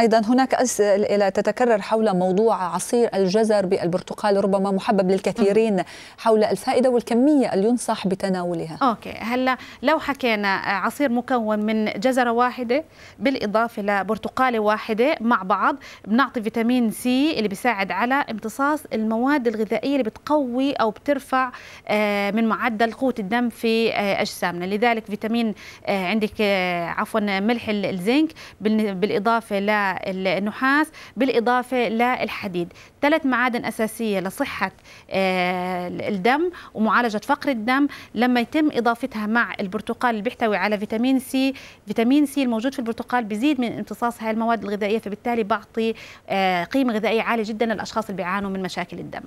أيضا هناك أسئلة تتكرر حول موضوع عصير الجزر بالبرتقال ربما محبب للكثيرين حول الفائدة والكمية اللي ينصح بتناولها أوكي هلا لو حكينا عصير مكون من جزرة واحدة بالإضافة لبرتقالة واحدة مع بعض بنعطي فيتامين سي اللي بيساعد على امتصاص المواد الغذائية اللي بتقوي أو بترفع آه، من معدل قوة الدم في آه، أجسامنا لذلك فيتامين آه، عندك عفوا ملح الزنك بالإضافة ل للنحاس بالإضافة للحديد ثلاث معادن أساسية لصحة آه، الدم ومعالجة فقر الدم لما يتم إضافتها مع البرتقال اللي بيحتوي على فيتامين سي فيتامين سي الموجود في البرتقال بيزيد من امتصاص هاي المواد الغذائية فبالتالي بعطي آه، قيمة غذائية عالية جدا للأشخاص اللي بيعانوا من مشاكل الدم